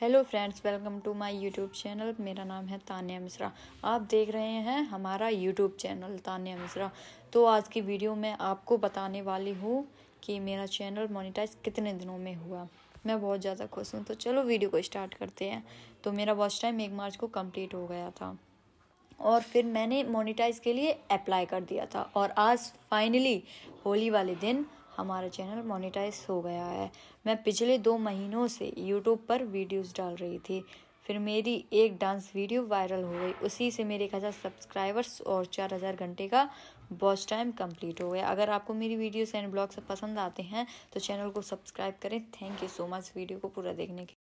hello friends welcome to my YouTube channel मेरा नाम है तान्या मिश्रा आप देख रहे हैं हमारा यूट्यूब चैनल तान्या मिश्रा तो आज की वीडियो में आपको बताने वाली हूँ कि मेरा चैनल मोनेटाइज कितने दिनों में हुआ मैं बहुत ज़्यादा खुश हूँ तो चलो वीडियो को स्टार्ट करते हैं तो मेरा वॉच टाइम एक मार्च को कम्प्लीट हो गया था और फिर मैंने मोनिटाइज के लिए अप्लाई कर दिया था और आज फाइनली होली वाले दिन हमारा चैनल मोनेटाइज हो गया है मैं पिछले दो महीनों से यूट्यूब पर वीडियोस डाल रही थी फिर मेरी एक डांस वीडियो वायरल हो गई उसी से मेरे एक हज़ार सब्सक्राइबर्स और चार हज़ार घंटे का वॉच टाइम कंप्लीट हो गया अगर आपको मेरी वीडियोस एंड ब्लॉग्स पसंद आते हैं तो चैनल को सब्सक्राइब करें thank you so much video को पूरा देखने के